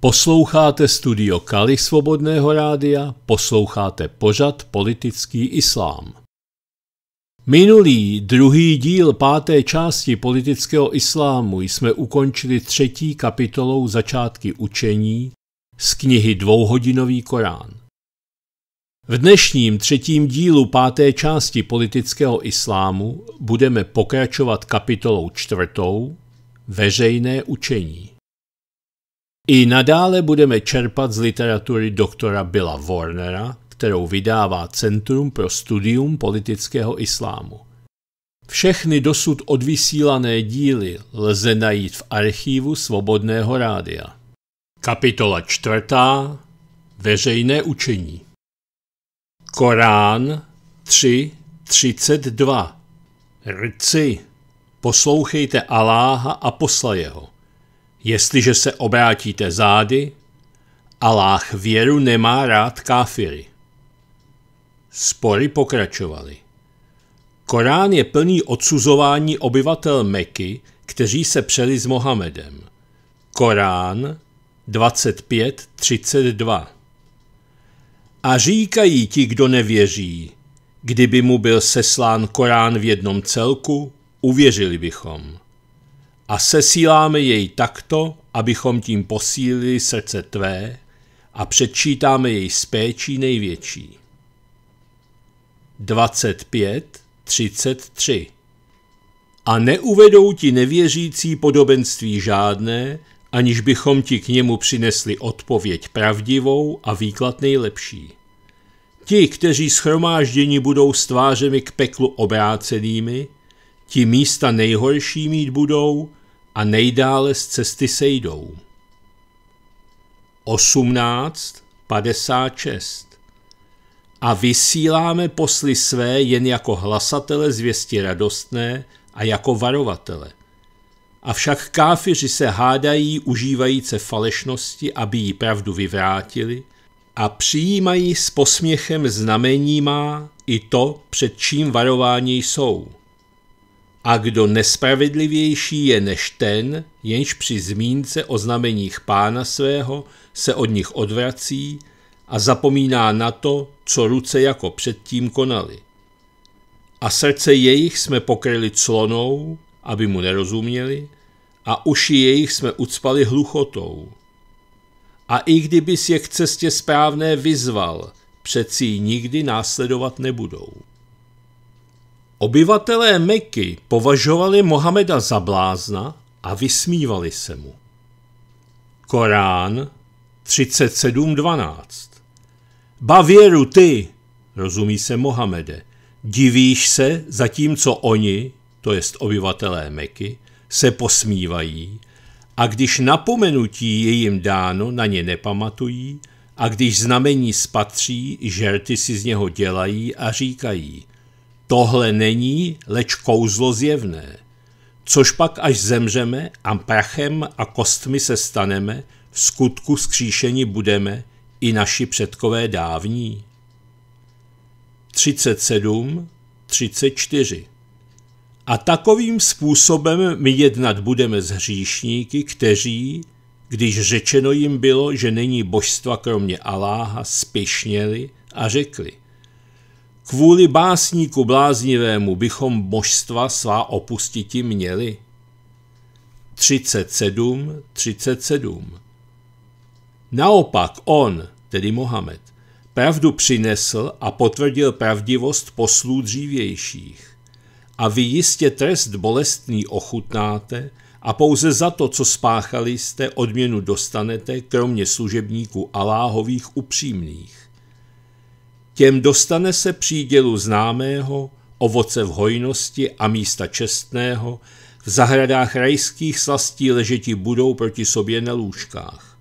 Posloucháte studio Kali Svobodného rádia, posloucháte pořad Politický islám. Minulý, druhý díl páté části politického islámu jsme ukončili třetí kapitolou začátky učení z knihy Dvouhodinový Korán. V dnešním třetím dílu páté části politického islámu budeme pokračovat kapitolou čtvrtou Veřejné učení. I nadále budeme čerpat z literatury doktora Billa Warnera, kterou vydává Centrum pro studium politického islámu. Všechny dosud odvysílané díly lze najít v archívu Svobodného rádia. Kapitola čtvrtá. Veřejné učení Korán 3.32 Rci, poslouchejte Aláha a posla jeho. Jestliže se obrátíte zády, Aláh věru nemá rád káfiry. Spory pokračovaly. Korán je plný odsuzování obyvatel Meky, kteří se přeli s Mohamedem. Korán 25.32 A říkají ti, kdo nevěří, kdyby mu byl seslán Korán v jednom celku, uvěřili bychom a sesíláme jej takto, abychom tím posílili srdce tvé a předčítáme jej z péčí největší. 25, 33 A neuvedou ti nevěřící podobenství žádné, aniž bychom ti k němu přinesli odpověď pravdivou a výklad nejlepší. Ti, kteří schromáždění budou s tvářemi k peklu obrácenými, ti místa nejhorší mít budou, a nejdále z cesty sejdou. 18.56 A vysíláme posly své jen jako hlasatele zvěsti radostné a jako varovatele. Avšak káfiři se hádají, užívajíce falešnosti, aby ji pravdu vyvrátili, a přijímají s posměchem znamení má i to, před čím varování jsou a kdo nespravedlivější je než ten, jenž při zmínce o znameních pána svého se od nich odvrací a zapomíná na to, co ruce jako předtím konali. A srdce jejich jsme pokryli clonou, aby mu nerozuměli, a uši jejich jsme ucpali hluchotou. A i kdybys je k cestě správné vyzval, přeci nikdy následovat nebudou. Obyvatelé Meky považovali Mohameda za blázna a vysmívali se mu. Korán 37.12 Bavěru ty, rozumí se Mohamede, divíš se, zatímco oni, to jest obyvatelé Meky, se posmívají a když napomenutí je jim dáno, na ně nepamatují a když znamení spatří, žerty si z něho dělají a říkají – Tohle není, leč kouzlo zjevné. Což pak, až zemřeme a prachem a kostmi se staneme, v skutku skříšení budeme i naši předkové dávní. 37, 34. A takovým způsobem my jednat budeme s hříšníky, kteří, když řečeno jim bylo, že není božstva kromě Aláha, spěšněli a řekli – Kvůli básníku bláznivému bychom božstva svá opustiti měli. 37, 37. Naopak on, tedy Mohamed, pravdu přinesl a potvrdil pravdivost poslů dřívějších. A vy jistě trest bolestný ochutnáte a pouze za to, co spáchali jste, odměnu dostanete, kromě služebníků Aláhových upřímných těm dostane se přídělu známého, ovoce v hojnosti a místa čestného, v zahradách rajských slastí ležeti budou proti sobě na lůžkách.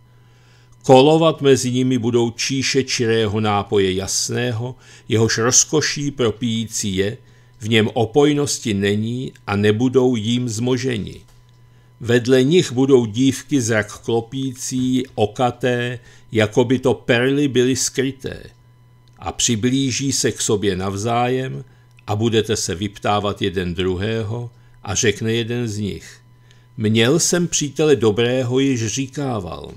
Kolovat mezi nimi budou číše čirého nápoje jasného, jehož rozkoší propíjící je, v něm opojnosti není a nebudou jim zmoženi. Vedle nich budou dívky zrak klopící, okaté, jako by to perly byly skryté – a přiblíží se k sobě navzájem a budete se vyptávat jeden druhého a řekne jeden z nich. Měl jsem přítele dobrého, již říkával.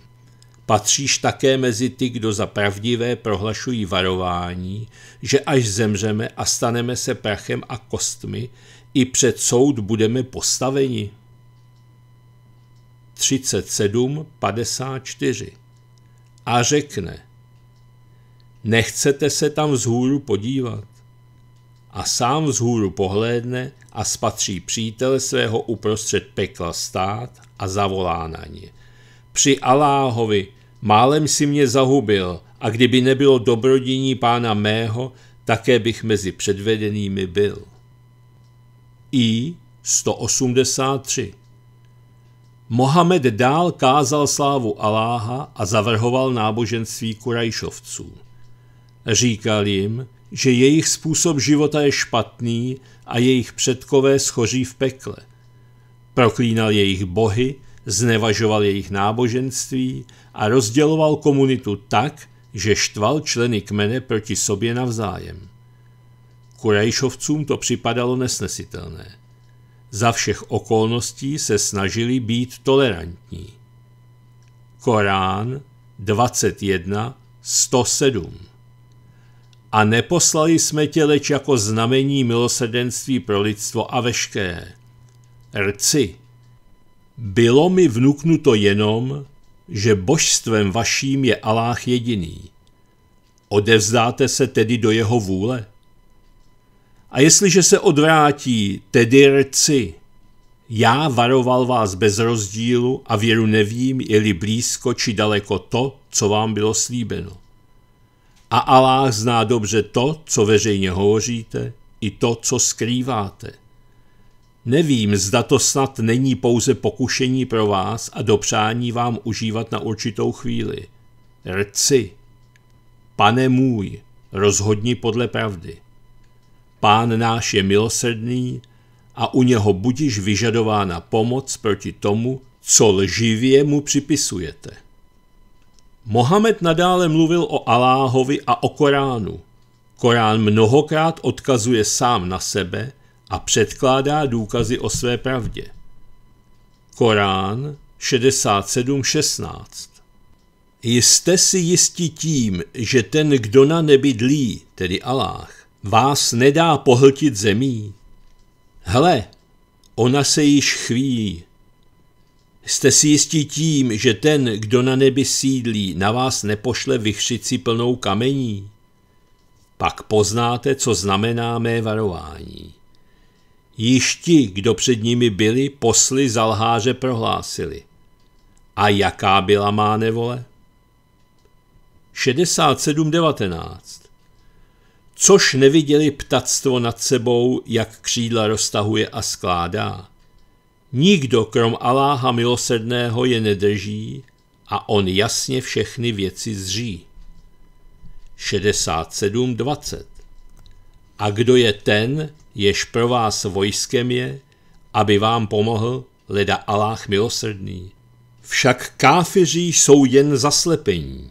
Patříš také mezi ty, kdo za pravdivé prohlašují varování, že až zemřeme a staneme se prachem a kostmi, i před soud budeme postaveni. 37.54 A řekne – Nechcete se tam vzhůru podívat. A sám vzhůru pohlédne a spatří přítele svého uprostřed pekla stát a zavolá na ně. Při Aláhovi, málem si mě zahubil a kdyby nebylo dobrodění pána mého, také bych mezi předvedenými byl. I 183 Mohamed dál kázal slávu Aláha a zavrhoval náboženství kurajšovců. Říkal jim, že jejich způsob života je špatný a jejich předkové schoří v pekle. Proklínal jejich bohy, znevažoval jejich náboženství a rozděloval komunitu tak, že štval členy kmene proti sobě navzájem. Kurajšovcům to připadalo nesnesitelné. Za všech okolností se snažili být tolerantní. Korán 21.107 a neposlali jsme tě leč jako znamení milosrdenství pro lidstvo a veškeré. Rci. Bylo mi vnuknuto jenom, že božstvem vaším je Aláh jediný. Odevzdáte se tedy do jeho vůle? A jestliže se odvrátí, tedy rci, já varoval vás bez rozdílu a věru nevím, je-li blízko či daleko to, co vám bylo slíbeno. A Allah zná dobře to, co veřejně hovoříte, i to, co skrýváte. Nevím, zda to snad není pouze pokušení pro vás a dopřání vám užívat na určitou chvíli. Rci. Pane můj, rozhodni podle pravdy. Pán náš je milosrdný a u něho budiš vyžadována pomoc proti tomu, co lživě mu připisujete. Mohamed nadále mluvil o Aláhovi a o Koránu. Korán mnohokrát odkazuje sám na sebe a předkládá důkazy o své pravdě. Korán 67.16 Jste si jisti tím, že ten, kdo na nebi dlí, tedy Aláh, vás nedá pohltit zemí? Hle, ona se již chvíjí. Jste si jistí tím, že ten, kdo na nebi sídlí, na vás nepošle vychřici plnou kamení? Pak poznáte, co znamená mé varování. Již ti, kdo před nimi byli, posly za lháře prohlásili. A jaká byla má nevole? 67.19 Což neviděli ptactvo nad sebou, jak křídla roztahuje a skládá. Nikdo krom Aláha milosrdného je nedrží a on jasně všechny věci zří. 67.20 A kdo je ten, jež pro vás vojskem je, aby vám pomohl, leda Aláh milosrdný? Však káfiři jsou jen zaslepení.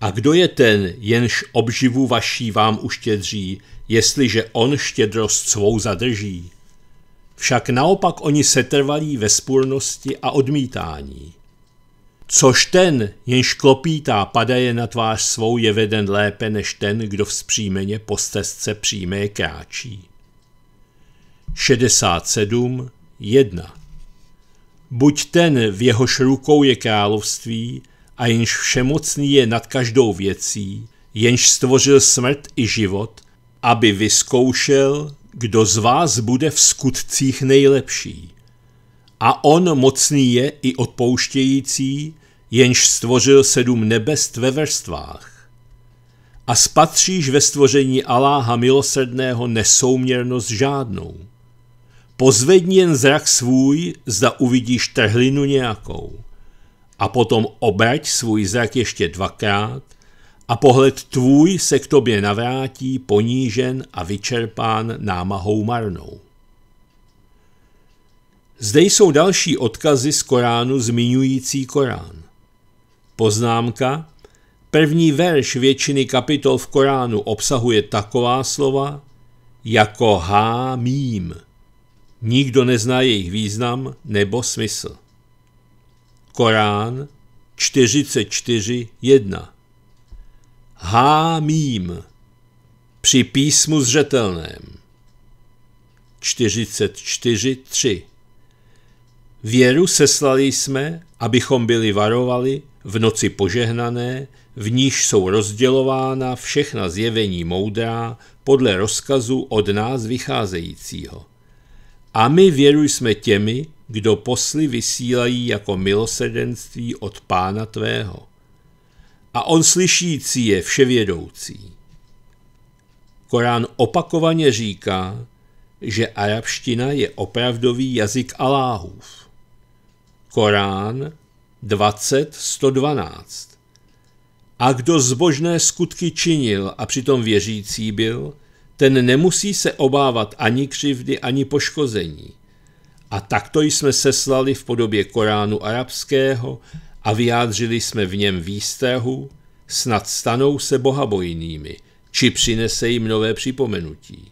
A kdo je ten, jenž obživu vaší vám uštědří, jestliže on štědrost svou zadrží? Však naopak oni setrvalí ve spurnosti a odmítání. Což ten, jenž klopítá, padaje na tvář svou, je veden lépe než ten, kdo vzpřímeně po stezce přímé kráčí. 67. 1. Buď ten, v jehož rukou je království, a jenž všemocný je nad každou věcí, jenž stvořil smrt i život, aby vyzkoušel, kdo z vás bude v skutcích nejlepší. A on mocný je i odpouštějící, jenž stvořil sedm nebest ve vrstvách. A spatříš ve stvoření Aláha milosrdného nesouměrnost žádnou. Pozvedni jen zrak svůj, zda uvidíš trhlinu nějakou. A potom obrať svůj zrak ještě dvakrát a pohled tvůj se k tobě navrátí ponížen a vyčerpán námahou marnou. Zde jsou další odkazy z Koránu zmiňující Korán. Poznámka. První verš většiny kapitol v Koránu obsahuje taková slova jako mím. Nikdo nezná jejich význam nebo smysl. Korán 44.1 hámím při písmu zřetelném. 44.3 Věru seslali jsme, abychom byli varovali v noci požehnané, v níž jsou rozdělována všechna zjevení moudrá podle rozkazu od nás vycházejícího. A my věru jsme těmi, kdo posly vysílají jako milosedenství od Pána tvého a on slyšící je vševědoucí. Korán opakovaně říká, že arabština je opravdový jazyk Aláhův. Korán 20.112 A kdo zbožné skutky činil a přitom věřící byl, ten nemusí se obávat ani křivdy, ani poškození. A takto jsme seslali v podobě Koránu arabského a vyjádřili jsme v něm výstéhu, snad stanou se bohabojnými, či přinese jim nové připomenutí.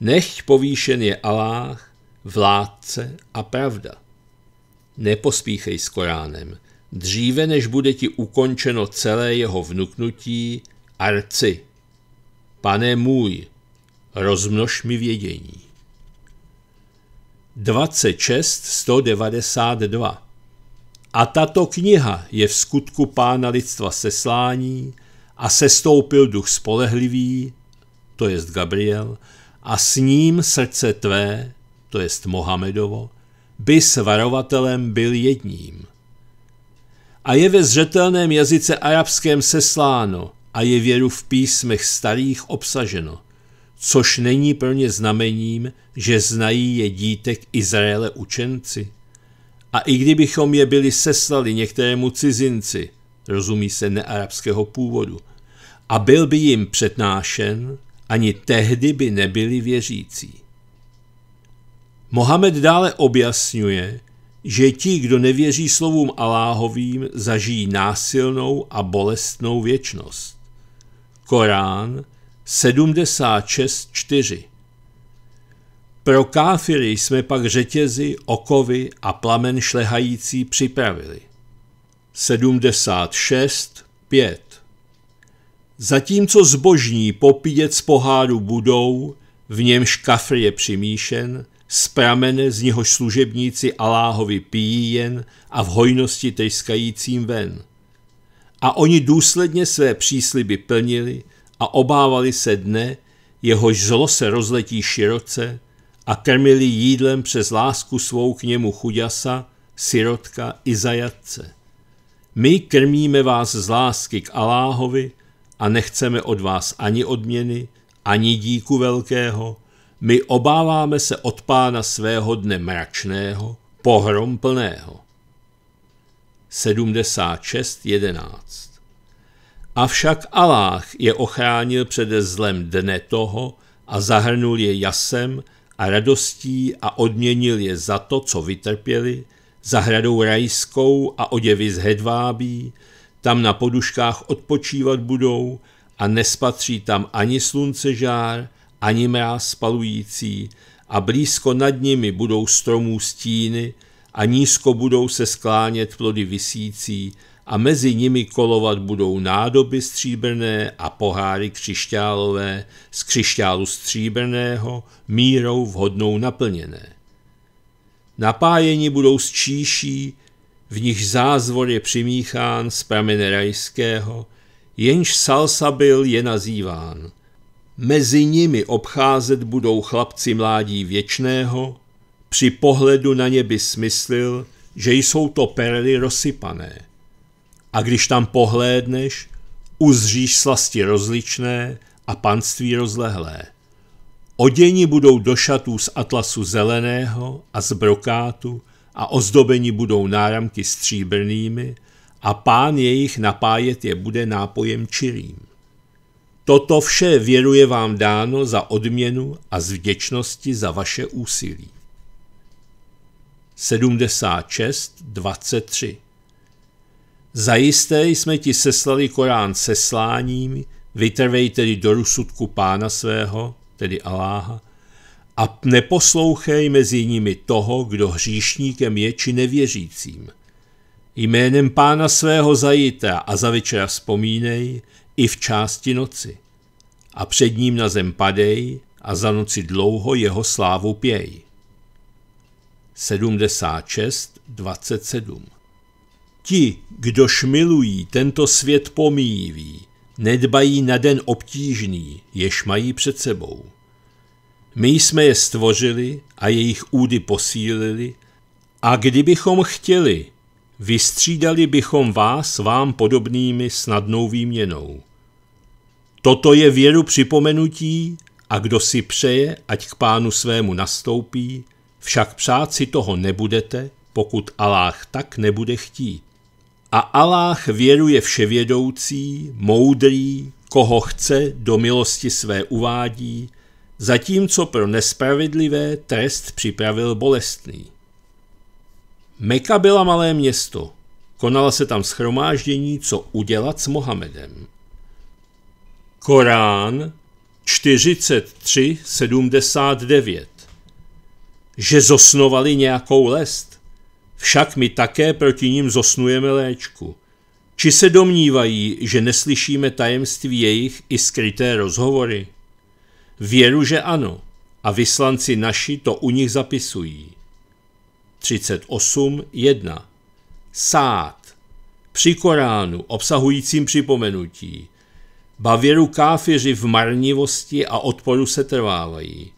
Nech povýšen je Aláh, vládce a pravda. Nepospíchej s Koránem, dříve než bude ti ukončeno celé jeho vnuknutí, arci. Pane můj, rozmnož mi vědění. 26.192 a tato kniha je v skutku pána lidstva seslání a sestoupil duch spolehlivý, to jest Gabriel, a s ním srdce tvé, to jest Mohamedovo, by s varovatelem byl jedním. A je ve zřetelném jazyce arabském sesláno a je věru v písmech starých obsaženo, což není pro ně znamením, že znají je dítek Izraele učenci. A i kdybychom je byli seslali některému cizinci, rozumí se nearabského původu, a byl by jim přednášen, ani tehdy by nebyli věřící. Mohamed dále objasňuje, že ti, kdo nevěří slovům Aláhovým, zažijí násilnou a bolestnou věčnost. Korán 76.4 pro káfiry jsme pak řetězy, okovy a plamen šlehající připravili. 76. 5. Zatímco zbožní popíjet z poháru budou, v němž kafr je přimíšen, z pramene, z něhož služebníci Aláhovi pijí jen a v hojnosti tejskajícím ven. A oni důsledně své přísliby plnili a obávali se dne, jehož zlo se rozletí široce, a krmili jídlem přes lásku svou k němu chuďasa, sirotka i zajatce. My krmíme vás z lásky k Aláhovi a nechceme od vás ani odměny, ani díku velkého, my obáváme se od pána svého dne mračného, pohrom plného. 76.11 Avšak Aláh je ochránil přede zlem dne toho a zahrnul je jasem, a radostí a odměnil je za to, co vytrpěli, hradou rajskou a oděvy z hedvábí, tam na poduškách odpočívat budou a nespatří tam ani slunce žár, ani mráz spalující a blízko nad nimi budou stromů stíny a nízko budou se sklánět plody vysící, a mezi nimi kolovat budou nádoby stříbrné a poháry křišťálové z křišťálu stříbrného mírou vhodnou naplněné. Napájeni budou z číší, v nich zázvor je přimíchán z pramene rajského, jenž Salsabil je nazýván. Mezi nimi obcházet budou chlapci mládí věčného, při pohledu na ně by smyslil, že jsou to perly rozsypané a když tam pohlédneš, uzříš slasti rozličné a panství rozlehlé. Oděni budou do šatů z atlasu zeleného a z brokátu a ozdobeni budou náramky stříbrnými a pán jejich napájet je bude nápojem čirým. Toto vše věruje vám dáno za odměnu a z vděčnosti za vaše úsilí. 76.23 Zajisté jsme ti seslali Korán sesláním, vytrvej tedy do rusudku pána svého, tedy Aláha, a neposlouchej mezi nimi toho, kdo hříšníkem je či nevěřícím. Jménem pána svého zajité a za večera vzpomínej i v části noci. A před ním na zem padej a za noci dlouho jeho slávu pěj. 76, 27 Ti, kdo šmilují, tento svět pomíjí, nedbají na den obtížný, jež mají před sebou. My jsme je stvořili a jejich údy posílili a kdybychom chtěli, vystřídali bychom vás vám podobnými snadnou výměnou. Toto je věru připomenutí a kdo si přeje, ať k pánu svému nastoupí, však přát si toho nebudete, pokud Aláh tak nebude chtít a Aláh věruje vševědoucí, moudrý, koho chce, do milosti své uvádí, zatímco pro nespravedlivé trest připravil bolestný. Meka byla malé město, konala se tam schromáždění, co udělat s Mohamedem. Korán 43.79 Že zosnovali nějakou lest, však my také proti ním zosnujeme léčku. Či se domnívají, že neslyšíme tajemství jejich i skryté rozhovory? Věru, že ano, a vyslanci naši to u nich zapisují. 38.1. Sát. Při Koránu, obsahujícím připomenutí. Bavěru káfiři v marnivosti a odporu se trvávají.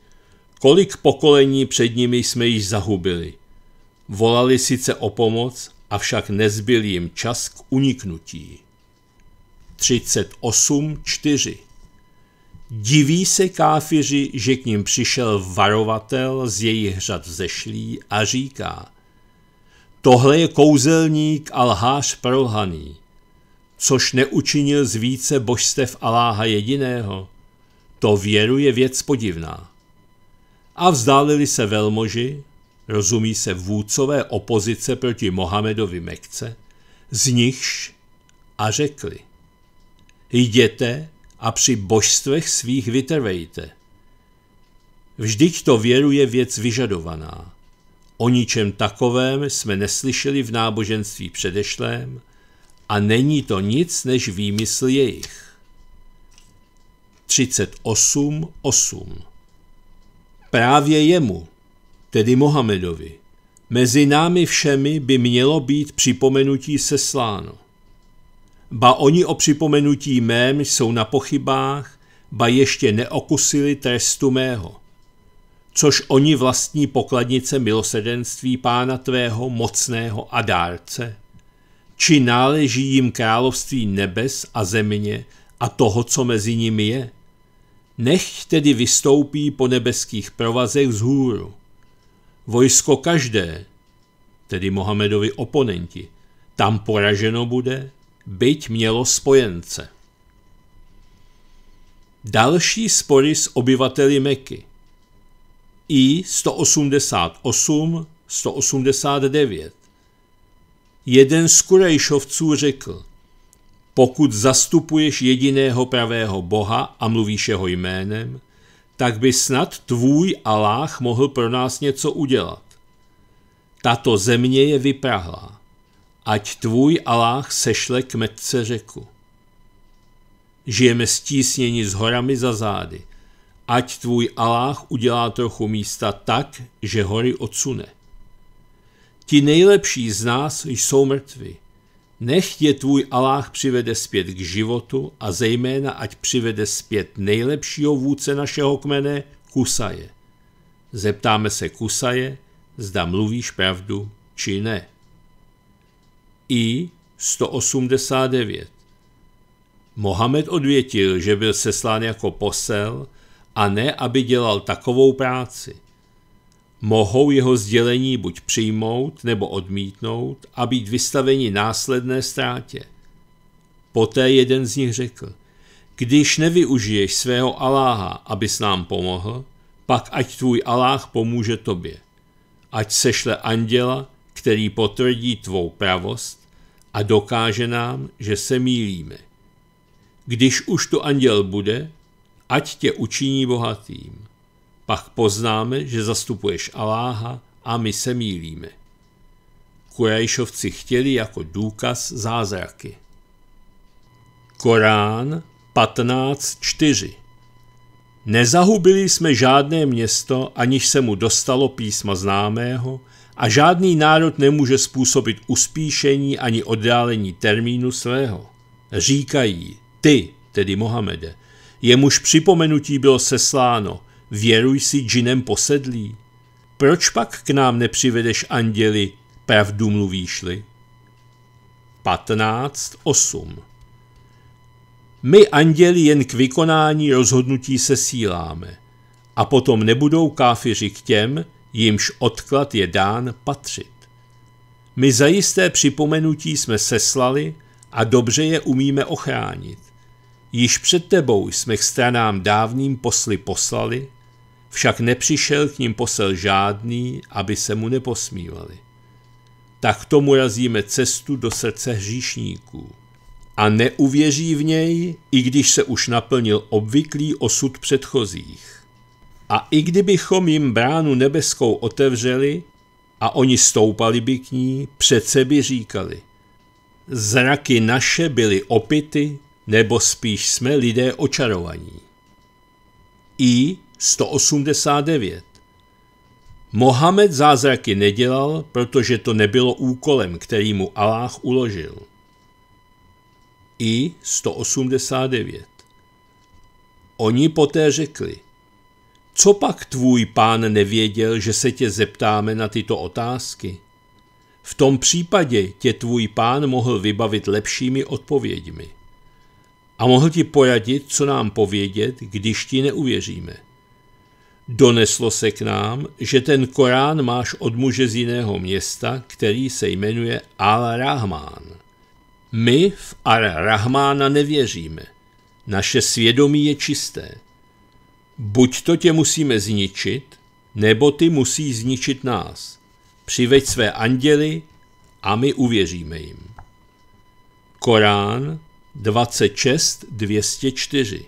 Kolik pokolení před nimi jsme již zahubili – Volali sice o pomoc, avšak nezbyl jim čas k uniknutí. 38.4 Diví se káfiři, že k ním přišel varovatel z jejich řad zešlý a říká Tohle je kouzelník a lhář prolhaný, což neučinil z více božstev Aláha jediného. To věru je věc podivná. A vzdálili se velmoži, rozumí se vůdcové opozice proti Mohamedovi Mekce, z nichž a řekli, jděte a při božstvech svých vytrvejte. Vždyť to věru je věc vyžadovaná. O ničem takovém jsme neslyšeli v náboženství předešlém a není to nic než výmysl jejich. 38.8 Právě jemu, tedy Mohamedovi. Mezi námi všemi by mělo být připomenutí sesláno. Ba oni o připomenutí mém jsou na pochybách, ba ještě neokusili trestu mého. Což oni vlastní pokladnice milosedenství pána tvého mocného a dárce? Či náleží jim království nebes a země a toho, co mezi nimi je? Nech tedy vystoupí po nebeských provazech z hůru vojsko každé, tedy Mohamedovi oponenti, tam poraženo bude, byť mělo spojence. Další spory s obyvateli Meky. I 188, 189. Jeden z Kurejšovců řekl, pokud zastupuješ jediného pravého Boha a mluvíš jeho jménem, tak by snad tvůj Aláh mohl pro nás něco udělat. Tato země je vyprahlá. Ať tvůj Aláh sešle k metce řeku. Žijeme stísněni s horami za zády. Ať tvůj Aláh udělá trochu místa tak, že hory odsune. Ti nejlepší z nás jsou mrtví Nech je tvůj Aláh přivede zpět k životu a zejména ať přivede zpět nejlepšího vůdce našeho kmene, Kusaje. Zeptáme se Kusaje, zda mluvíš pravdu či ne. I 189. Mohamed odvětil, že byl seslán jako posel a ne, aby dělal takovou práci mohou jeho sdělení buď přijmout nebo odmítnout a být vystaveni následné ztrátě. Poté jeden z nich řekl, když nevyužiješ svého Aláha, abys nám pomohl, pak ať tvůj Aláh pomůže tobě. Ať sešle anděla, který potvrdí tvou pravost a dokáže nám, že se mílíme. Když už tu anděl bude, ať tě učiní bohatým. Pak poznáme, že zastupuješ Aláha a my se mílíme. Kurajšovci chtěli jako důkaz zázraky. Korán 15.4 Nezahubili jsme žádné město, aniž se mu dostalo písma známého, a žádný národ nemůže způsobit uspíšení ani oddálení termínu svého. Říkají, ty, tedy Mohamede, jemuž připomenutí bylo sesláno, věruj si džinem posedlý. Proč pak k nám nepřivedeš anděli, pravdu mluvíš-li? 15.8 My anděli jen k vykonání rozhodnutí se síláme a potom nebudou káfiři k těm, jimž odklad je dán patřit. My zajisté připomenutí jsme seslali a dobře je umíme ochránit. Již před tebou jsme k stranám dávným posly poslali však nepřišel k ním posel žádný, aby se mu neposmívali. Tak tomu razíme cestu do srdce hříšníků. A neuvěří v něj, i když se už naplnil obvyklý osud předchozích. A i kdybychom jim bránu nebeskou otevřeli a oni stoupali by k ní, přece by říkali. Zraky naše byly opity, nebo spíš jsme lidé očarovaní. I 189. Mohamed zázraky nedělal, protože to nebylo úkolem, který mu Aláh uložil. I 189. Oni poté řekli, co pak tvůj pán nevěděl, že se tě zeptáme na tyto otázky? V tom případě tě tvůj pán mohl vybavit lepšími odpověďmi. A mohl ti poradit, co nám povědět, když ti neuvěříme. Doneslo se k nám, že ten Korán máš od muže z jiného města, který se jmenuje Al-Rahman. My v al rahmana nevěříme. Naše svědomí je čisté. Buď to tě musíme zničit, nebo ty musí zničit nás. Přiveď své anděly a my uvěříme jim. Korán 26.204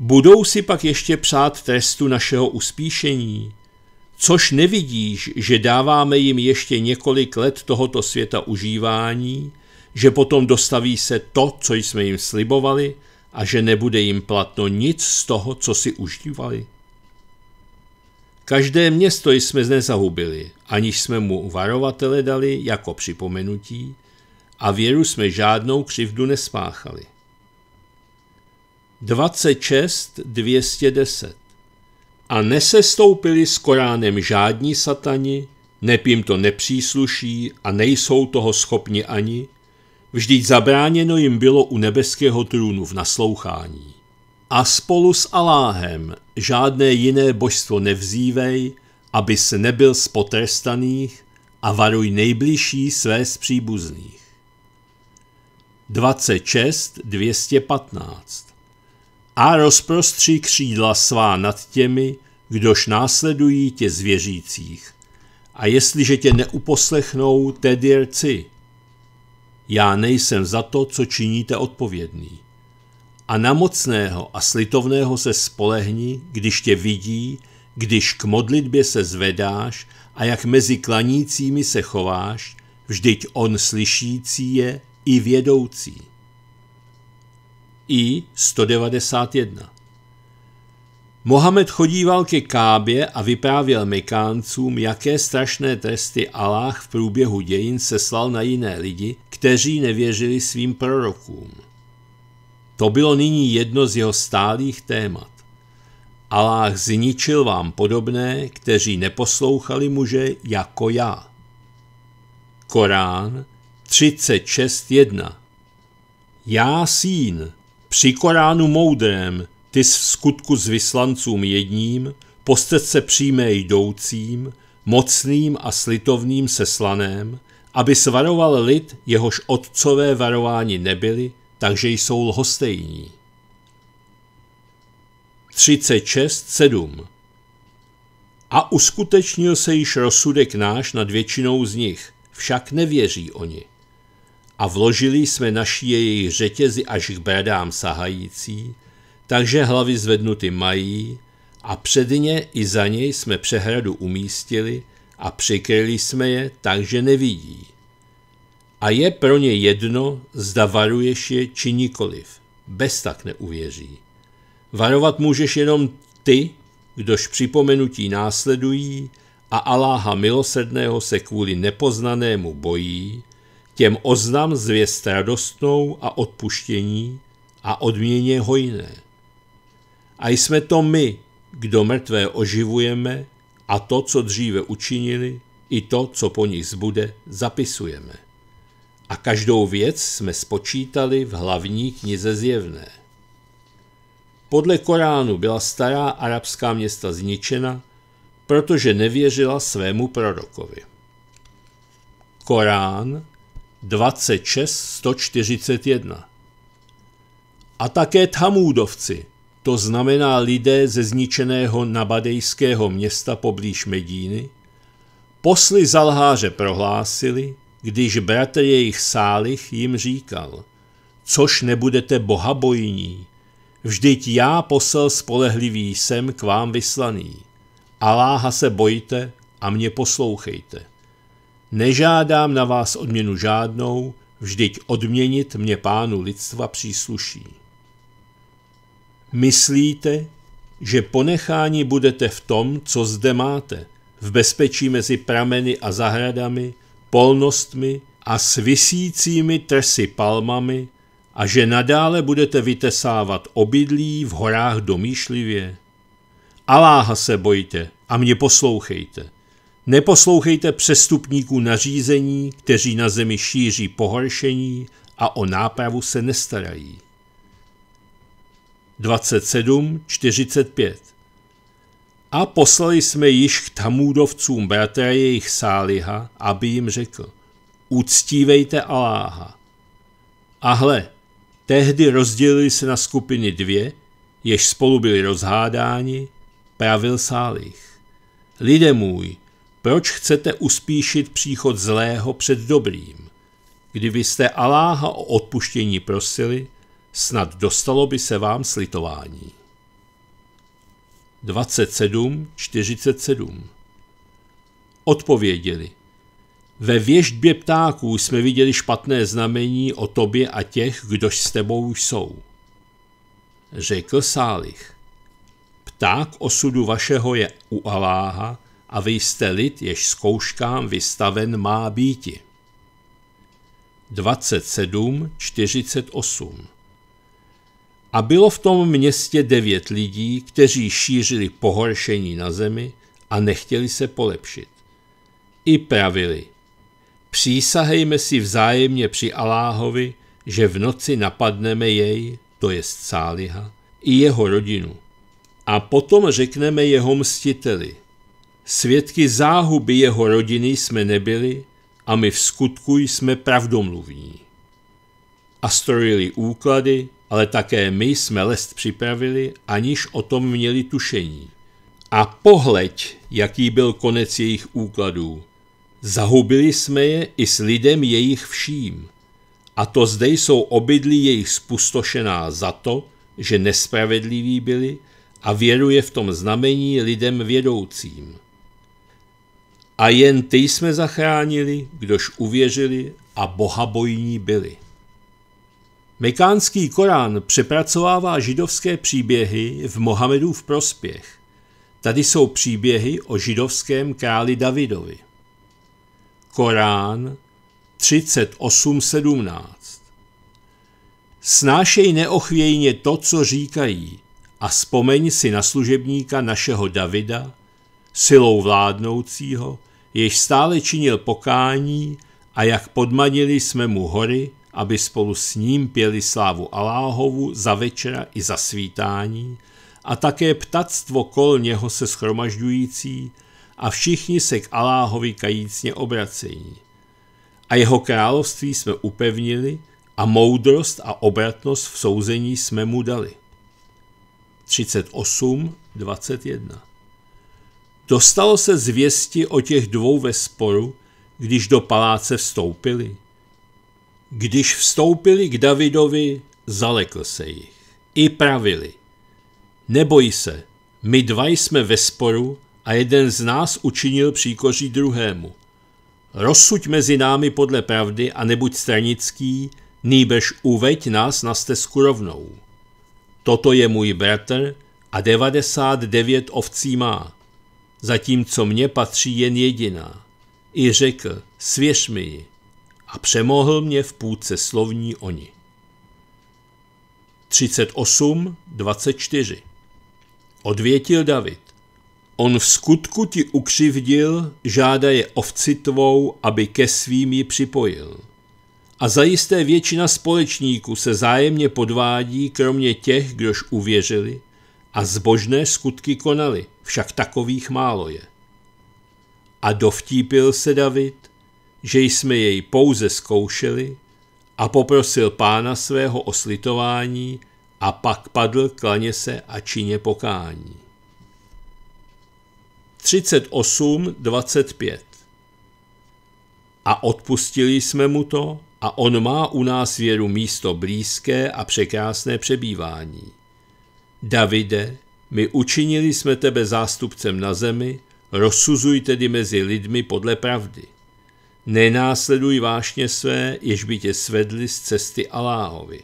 Budou si pak ještě přát trestu našeho uspíšení, což nevidíš, že dáváme jim ještě několik let tohoto světa užívání, že potom dostaví se to, co jsme jim slibovali, a že nebude jim platno nic z toho, co si užívali. Každé město jsme nezahubili, aniž jsme mu varovatele dali jako připomenutí a věru jsme žádnou křivdu nespáchali. 26 210. A nesestoupili s Koránem žádní satani, neb jim to nepřísluší a nejsou toho schopni ani, vždyť zabráněno jim bylo u nebeského trůnu v naslouchání. A spolu s Aláhem žádné jiné božstvo nevzívej, aby se nebyl z potrestaných a varuj nejbližší své z příbuzných. 26 215 a rozprostří křídla svá nad těmi, kdož následují tě zvěřících. A jestliže tě neuposlechnou, tedy rci. Já nejsem za to, co činíte odpovědný. A na mocného a slitovného se spolehni, když tě vidí, když k modlitbě se zvedáš a jak mezi klanícími se chováš, vždyť on slyšící je i vědoucí. I 191. Mohamed chodíval ke Kábě a vyprávěl Mekáncům, jaké strašné tresty Aláh v průběhu dějin seslal na jiné lidi, kteří nevěřili svým prorokům. To bylo nyní jedno z jeho stálých témat. Aláh zničil vám podobné, kteří neposlouchali muže jako já. Korán 36.1 Já syn při Koránu moudrém, ty v skutku s vyslancům jedním, postec se přijme jdoucím, mocným a slitovným seslaném, aby svaroval lid, jehož otcové varování nebyli, takže jsou lhostejní. 36.7 A uskutečnil se již rozsudek náš nad většinou z nich, však nevěří oni a vložili jsme naši její řetězy až k bradám sahající, takže hlavy zvednuty mají a před ně i za něj jsme přehradu umístili a přikryli jsme je, takže nevidí. A je pro ně jedno, zda varuješ je či nikoliv. Bez tak neuvěří. Varovat můžeš jenom ty, kdož připomenutí následují a Aláha milosrdného se kvůli nepoznanému bojí, těm oznam zvěst radostnou a odpuštění a odměně hojné. A jsme to my, kdo mrtvé oživujeme a to, co dříve učinili, i to, co po nich zbude, zapisujeme. A každou věc jsme spočítali v hlavní knize zjevné. Podle Koránu byla stará arabská města zničena, protože nevěřila svému prorokovi. Korán 26 141. A také Thamúdovci, to znamená lidé ze zničeného nabadejského města poblíž Medíny, posly zalháře prohlásili, když bratr jejich sálich jim říkal, což nebudete bohabojní, vždyť já posel spolehlivý jsem k vám vyslaný. Aláha se bojte a mě poslouchejte. Nežádám na vás odměnu žádnou, vždyť odměnit mě pánu lidstva přísluší. Myslíte, že ponecháni budete v tom, co zde máte, v bezpečí mezi prameny a zahradami, polnostmi a s vysícími trsy palmami a že nadále budete vytesávat obydlí v horách domýšlivě? Aláha se bojte a mě poslouchejte – Neposlouchejte přestupníků nařízení, kteří na zemi šíří pohoršení a o nápravu se nestarají. 27.45 A poslali jsme již k Tamůdovcům bratra jejich Sáliha, aby jim řekl, uctívejte Aláha. A hle, tehdy rozdělili se na skupiny dvě, jež spolu byli rozhádáni, pravil sálich. Lidé můj, proč chcete uspíšit příchod zlého před dobrým? Kdybyste Aláha o odpuštění prosili, snad dostalo by se vám slitování. 27.47 Odpověděli. Ve věždbě ptáků jsme viděli špatné znamení o tobě a těch, kdož s tebou jsou. Řekl Sálich. Pták osudu vašeho je u Aláha, a vy jste lid, jež zkouškám vystaven má býti. 27.48 A bylo v tom městě devět lidí, kteří šířili pohoršení na zemi a nechtěli se polepšit. I pravili, přísahejme si vzájemně při Aláhovi, že v noci napadneme jej, to je Sáliha, i jeho rodinu. A potom řekneme jeho mstiteli – Svědky záhuby jeho rodiny jsme nebyli a my v skutku jsme pravdomluvní. A strojili úklady, ale také my jsme lest připravili, aniž o tom měli tušení. A pohleď, jaký byl konec jejich úkladů. Zahubili jsme je i s lidem jejich vším. A to zde jsou obydlí jejich spustošená za to, že nespravedliví byli a věruje v tom znamení lidem vědoucím. A jen ty jsme zachránili, kdož uvěřili a bohabojní byli. Mekánský Korán přepracovává židovské příběhy v Mohamedův prospěch. Tady jsou příběhy o židovském králi Davidovi. Korán 38.17 Snášej neochvějně to, co říkají, a vzpomeň si na služebníka našeho Davida, silou vládnoucího, jež stále činil pokání a jak podmanili jsme mu hory, aby spolu s ním pěli slávu Aláhovu za večera i za svítání, a také ptactvo kol něho se schromažďující, a všichni se k Aláhovi kajícně obracejí. A jeho království jsme upevnili a moudrost a obratnost v souzení jsme mu dali. 38. 21 Dostalo se zvěsti o těch dvou ve sporu, když do paláce vstoupili? Když vstoupili k Davidovi, zalekl se jich. I pravili. Neboj se, my dva jsme ve sporu a jeden z nás učinil příkoří druhému. Rozsuď mezi námi podle pravdy a nebuď stranický, nýbež uveď nás na stezku rovnou. Toto je můj bratr a 99 ovcí má zatímco mně patří jen jediná. I řekl, svěř mi ji. A přemohl mě v půdce slovní oni. 38, 24 Odvětil David. On v skutku ti ukřivdil, žáda je ovci tvou, aby ke svým ji připojil. A zajisté většina společníků se zájemně podvádí, kromě těch, kdož uvěřili, a zbožné skutky konali, však takových málo je. A dovtípil se David, že jsme jej pouze zkoušeli a poprosil pána svého o slitování a pak padl klaně se a čině pokání. 38.25 A odpustili jsme mu to a on má u nás věru místo blízké a překrásné přebývání Davide, my učinili jsme tebe zástupcem na zemi, rozsuzuj tedy mezi lidmi podle pravdy. Nenásleduj vášně své, jež by tě svedli z cesty Aláhovi.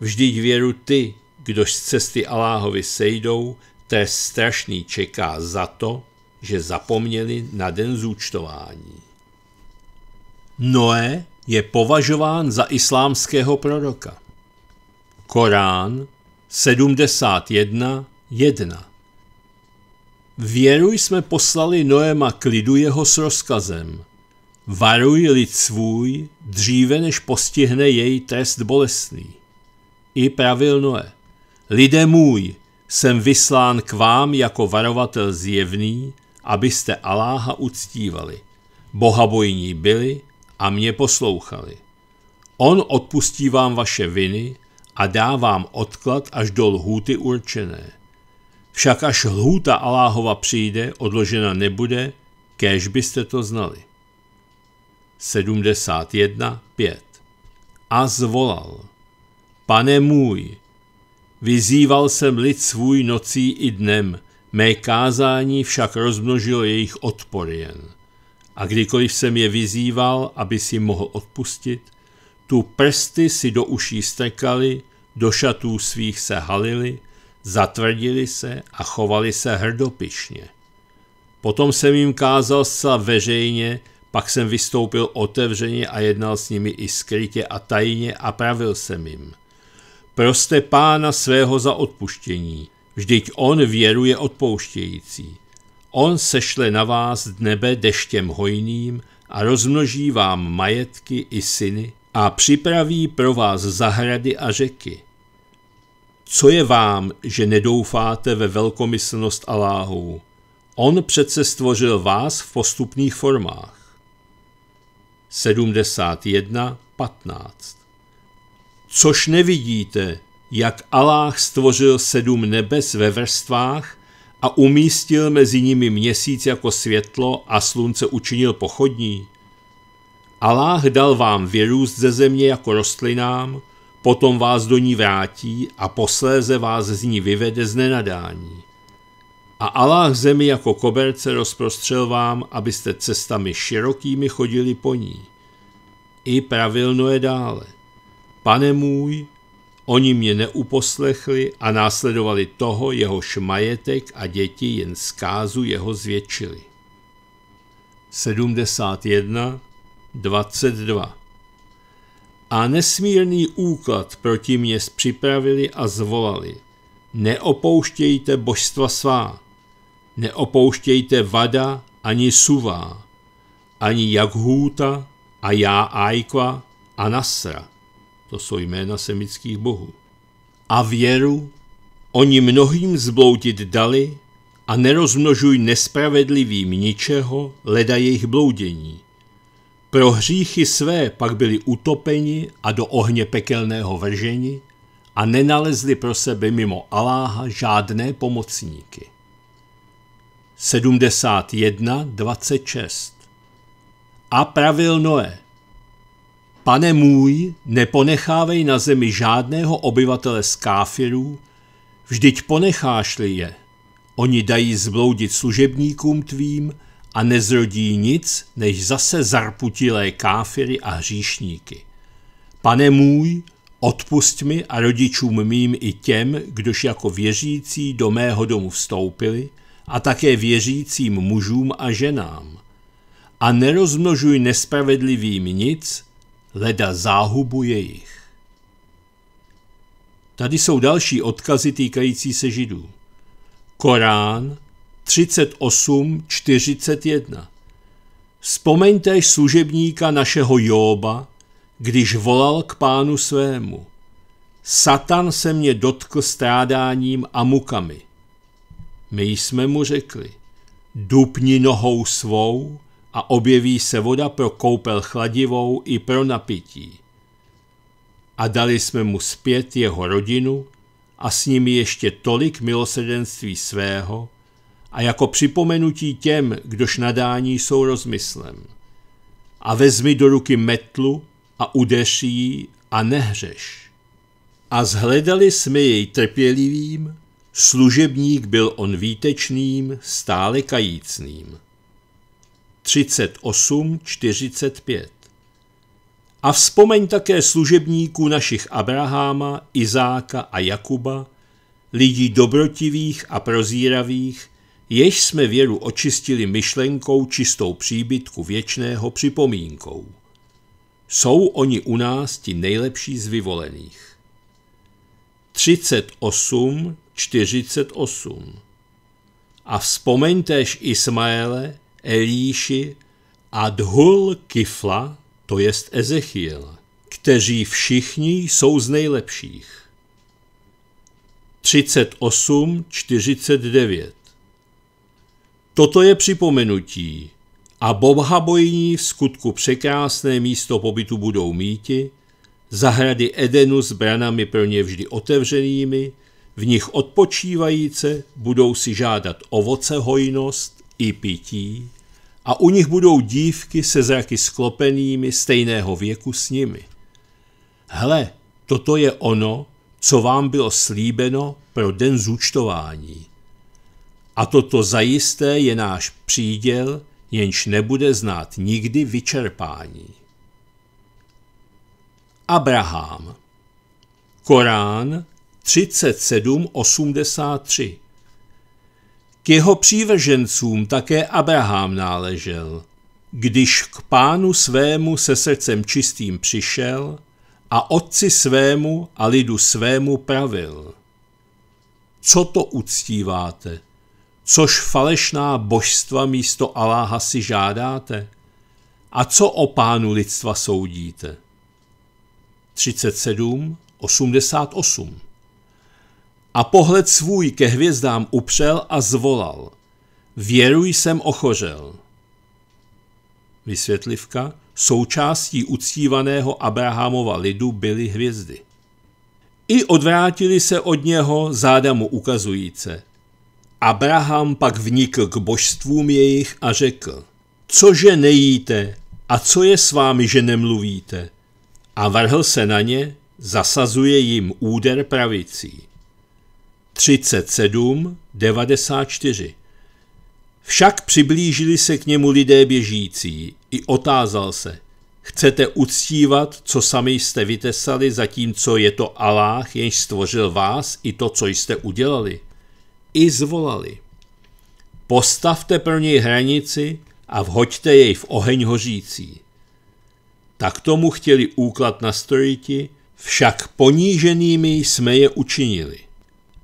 Vždyť věru ty, kdož z cesty Aláhovi sejdou, trest strašný čeká za to, že zapomněli na den zúčtování. Noé je považován za islámského proroka. Korán 71, 1. Věru jsme poslali Noema k lidu jeho s rozkazem. Varuj lid svůj, dříve než postihne jej trest bolestný. I pravil Noe. Lidé můj, jsem vyslán k vám jako varovatel zjevný, abyste Aláha uctívali, bohabojní byli a mě poslouchali. On odpustí vám vaše viny a dávám odklad až do lhůty určené. Však až lhůta Aláhova přijde, odložena nebude, kéž byste to znali. 71.5 A zvolal. Pane můj, vyzýval jsem lid svůj nocí i dnem, mé kázání však rozmnožilo jejich odpor jen. A kdykoliv jsem je vyzýval, aby si mohl odpustit, tu prsty si do uší strkali do šatů svých se halili, zatvrdili se a chovali se hrdopišně. Potom jsem jim kázal zcela veřejně, pak jsem vystoupil otevřeně a jednal s nimi i skrytě a tajně a pravil jsem jim. Proste pána svého za odpuštění, vždyť on věruje odpouštějící. On sešle na vás nebe deštěm hojným a rozmnoží vám majetky i syny a připraví pro vás zahrady a řeky – co je vám, že nedoufáte ve velkomyslnost Aláhu? On přece stvořil vás v postupných formách. 71.15 Což nevidíte, jak Aláh stvořil sedm nebes ve vrstvách a umístil mezi nimi měsíc jako světlo a slunce učinil pochodní? Aláh dal vám vyrůst ze země jako rostlinám, potom vás do ní vrátí a posléze vás z ní vyvede z nenadání. A Allah zemi jako koberce rozprostřel vám, abyste cestami širokými chodili po ní. I pravilno je dále. Pane můj, oni mě neuposlechli a následovali toho, jehož majetek a děti jen zkázu jeho zvětšili. 71. 22 a nesmírný úklad proti mě připravili a zvolali. Neopouštějte božstva svá, neopouštějte Vada ani Suvá, ani jakhůta a Já Ajkva a Nasra, to jsou jména semických bohů. A věru oni mnohým zbloudit dali a nerozmnožuj nespravedlivým ničeho, leda jejich bloudění – pro hříchy své pak byli utopeni a do ohně pekelného vrženi a nenalezli pro sebe mimo Aláha žádné pomocníky. 71.26 A pravil Noé, Pane můj, neponechávej na zemi žádného obyvatele z káfirů, vždyť ponecháš-li je, oni dají zbloudit služebníkům tvým, a nezrodí nic, než zase zarputilé káfiry a hříšníky. Pane můj, odpust mi a rodičům mým i těm, kdož jako věřící do mého domu vstoupili, a také věřícím mužům a ženám. A nerozmnožuj nespravedlivým nic, leda záhubu jejich. Tady jsou další odkazy týkající se židů. Korán, 38, 41. Vzpomeňte služebníka našeho Jóba, když volal k pánu svému. Satan se mě dotkl strádáním a mukami. My jsme mu řekli, dupni nohou svou a objeví se voda pro koupel chladivou i pro napití. A dali jsme mu zpět jeho rodinu a s nimi ještě tolik milosedenství svého, a jako připomenutí těm, kdož nadání jsou rozmyslem. A vezmi do ruky metlu a udeš jí a nehřeš. A zhledali jsme jej trpělivým, služebník byl on výtečným, stále kajícným. 45 A vzpomeň také služebníků našich Abraháma, Izáka a Jakuba, lidí dobrotivých a prozíravých, jež jsme věru očistili myšlenkou čistou příbytku věčného připomínkou. Jsou oni u nás ti nejlepší z vyvolených. 38, 48 A vzpomeňtež Ismaele, Elíši a Dhul Kifla, to jest Ezechiel, kteří všichni jsou z nejlepších. 38, 49 Toto je připomenutí. A bobhabojní v skutku překrásné místo pobytu budou míti, zahrady Edenu s branami plně vždy otevřenými, v nich odpočívajíce budou si žádat ovoce hojnost i pití a u nich budou dívky se zraky sklopenými stejného věku s nimi. Hle, toto je ono, co vám bylo slíbeno pro den zúčtování. A toto zajisté je náš příděl, jenž nebude znát nikdy vyčerpání. Abraham Korán 37.83 K jeho přívržencům také Abraham náležel. Když k pánu svému se srdcem čistým přišel a otci svému a lidu svému pravil. Co to uctíváte? což falešná božstva místo Aláha si žádáte? A co o pánu lidstva soudíte? 37, 88 A pohled svůj ke hvězdám upřel a zvolal. Věruj jsem ochořel. Vysvětlivka. Součástí uctívaného Abrahamova lidu byly hvězdy. I odvrátili se od něho záda mu ukazujíce – Abraham pak vnikl k božstvům jejich a řekl, cože nejíte a co je s vámi, že nemluvíte? A vrhl se na ně, zasazuje jim úder pravicí. 37, 94 však přiblížili se k němu lidé běžící i otázal se, chcete uctívat, co sami jste vytesali, zatímco je to Aláh, jenž stvořil vás i to, co jste udělali i zvolali. Postavte pro něj hranici a vhoďte jej v oheň hořící. Tak tomu chtěli úklad nastrojiti, však poníženými jsme je učinili.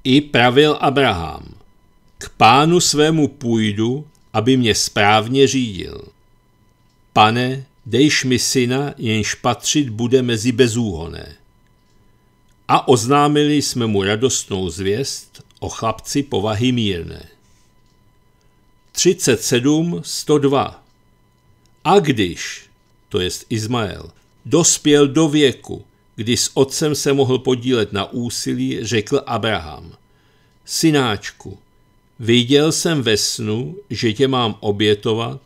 I pravil Abraham, k pánu svému půjdu, aby mě správně řídil. Pane, dejš mi syna, jenž patřit bude mezi bezúhoné. A oznámili jsme mu radostnou zvěst, o chlapci povahy mírné. 37, 102. A když, to jest Izmael, dospěl do věku, kdy s otcem se mohl podílet na úsilí, řekl Abraham. Synáčku, viděl jsem ve snu, že tě mám obětovat,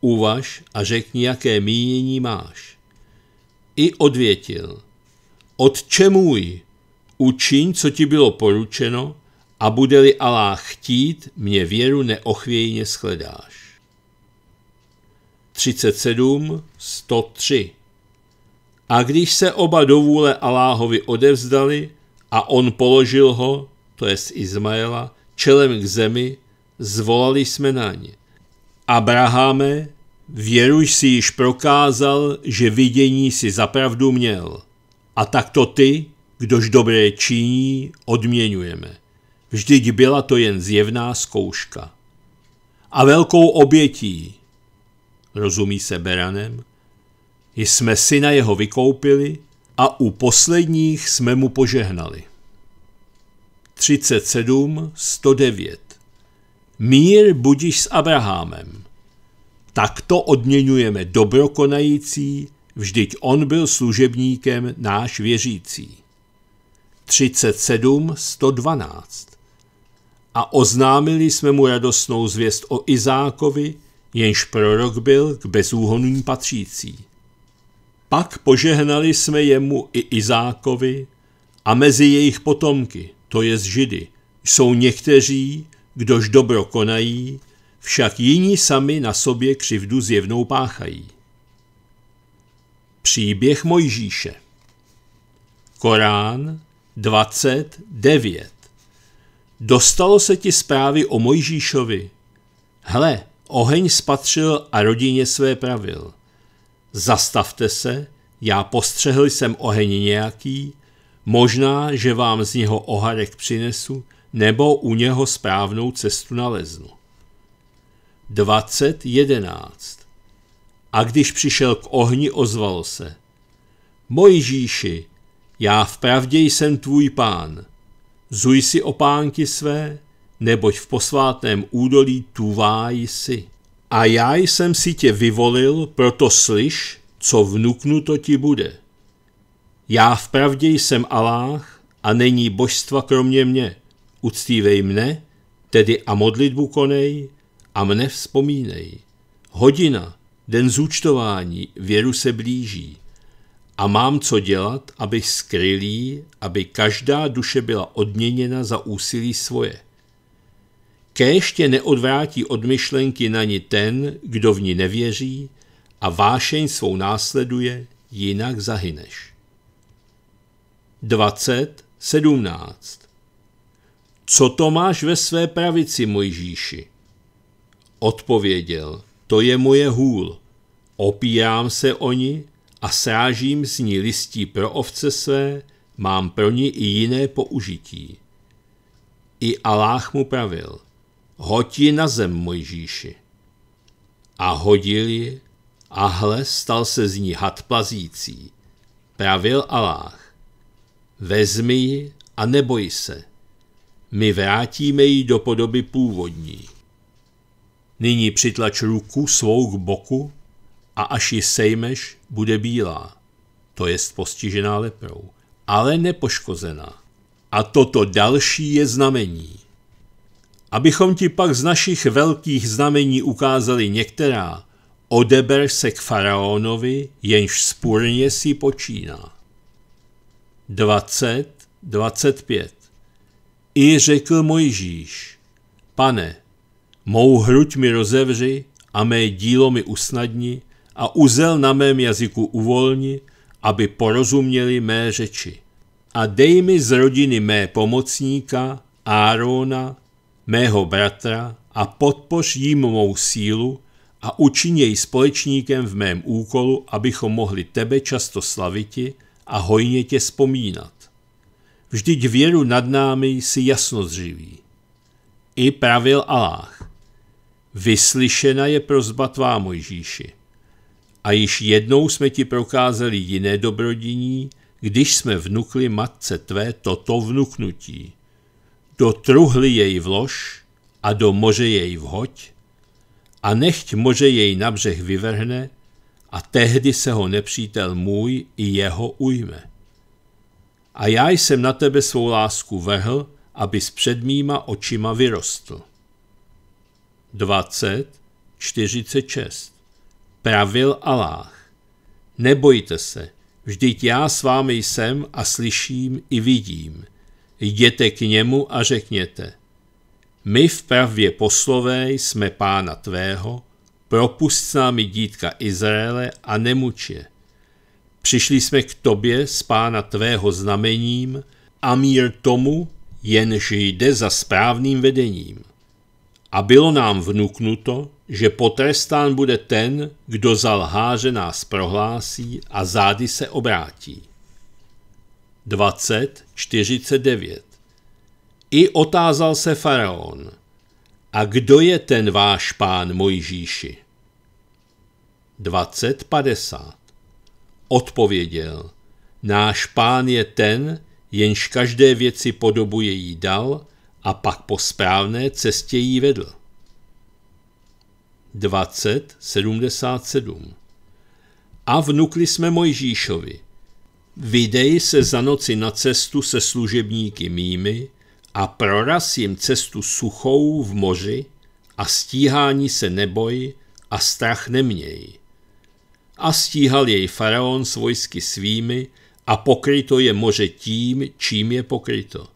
uvaž a řekni, jaké mínění máš. I odvětil. Otče můj, učiň, co ti bylo poručeno, a bude-li Aláh chtít, mě věru neochvějně shledáš. 37. 103. A když se oba do vůle Aláhovi odevzdali a on položil ho, to je z Izmaela, čelem k zemi, zvolali jsme na ně. Abraháme, věruj si již prokázal, že vidění si zapravdu měl. A takto ty, kdož dobré činí, odměňujeme. Vždyť byla to jen zjevná zkouška. A velkou obětí, rozumí se Beranem, jsme syna jeho vykoupili a u posledních jsme mu požehnali. 37, 109 Mír budíš s Abrahamem. Takto odměňujeme dobrokonající, vždyť on byl služebníkem náš věřící. 37, 112 a oznámili jsme mu radostnou zvěst o Izákovi, jenž prorok byl k bezúhonům patřící. Pak požehnali jsme jemu i Izákovi a mezi jejich potomky, to je z Židy, jsou někteří, kdož dobro konají, však jiní sami na sobě křivdu zjevnou páchají. Příběh Mojžíše Korán 29 Dostalo se ti zprávy o Mojžíšovi. Hle, oheň spatřil a rodině své pravil. Zastavte se, já postřehl jsem oheň nějaký, možná, že vám z něho oharek přinesu, nebo u něho správnou cestu naleznu. 20.11. A když přišel k ohni, ozval se. Mojžíši, já vpravdě jsem tvůj pán – Zuj si opánky své, neboť v posvátném údolí tuvájí si. A já jsem si tě vyvolil, proto slyš, co vnuknuto ti bude. Já pravdě jsem Aláh a není božstva kromě mě. Uctívej mne, tedy a modlitbu konej a mne vzpomínej. Hodina, den zúčtování, věru se blíží a mám co dělat, abych skryl jí, aby každá duše byla odměněna za úsilí svoje. Kéště neodvrátí od myšlenky na ní ten, kdo v ní nevěří a vášeň svou následuje, jinak zahyneš. 20.17 Co to máš ve své pravici, Mojžíši? Odpověděl, to je moje hůl. Opírám se o ní a srážím z ní listí pro ovce své, mám pro ní i jiné použití. I Aláh mu pravil, hoď ji na zem, Mojžíši. A hodil ji, a hle, stal se z ní had plazící. Pravil Aláh, vezmi ji a neboj se, my vrátíme ji do podoby původní. Nyní přitlač ruku svou k boku a až ji sejmeš, bude bílá, to jest postižená leprou, ale nepoškozená. A toto další je znamení. Abychom ti pak z našich velkých znamení ukázali některá, odeber se k faraonovi, jenž spůrně si počíná. 20, 25. I řekl Mojžíš, pane, mou hruď mi rozevři a mé dílo mi usnadni, a uzel na mém jazyku uvolni, aby porozuměli mé řeči. A dej mi z rodiny mé pomocníka, Árona, mého bratra, a podpoř jim mou sílu a učin jej společníkem v mém úkolu, abychom mohli tebe často slaviti a hojně tě vzpomínat. Vždyť věru nad námi si jasno zřiví. I pravil Aláh. Vyslyšena je prozba tvá, Mojžíši a již jednou jsme ti prokázali jiné dobrodění, když jsme vnukli matce tvé toto vnuknutí. Do truhly jej vlož a do moře jej vhoď a nechť moře jej na břeh vyvrhne a tehdy se ho nepřítel můj i jeho ujme. A já jsem na tebe svou lásku aby s před mýma očima vyrostl. 20. 46 Pravil Alách. Nebojte se, vždyť já s vámi jsem a slyším i vidím. Jděte k němu a řekněte. My v pravě poslové jsme pána tvého, propust s námi dítka Izraele a nemuč je. Přišli jsme k tobě s pána tvého znamením a mír tomu, jenž jde za správným vedením. A bylo nám vnuknuto, že potrestán bude ten, kdo za lháře nás prohlásí a zády se obrátí. 20.49 I otázal se faraon, a kdo je ten váš pán Mojžíši? 20.50 Odpověděl, náš pán je ten, jenž každé věci podobu její dal a pak po správné cestě jí vedl. 20.77 A vnukli jsme Mojžíšovi. Vydej se za noci na cestu se služebníky mými a proraz jim cestu suchou v moři a stíhání se neboj a strach neměj. A stíhal jej faraon s vojsky svými a pokryto je moře tím, čím je pokryto.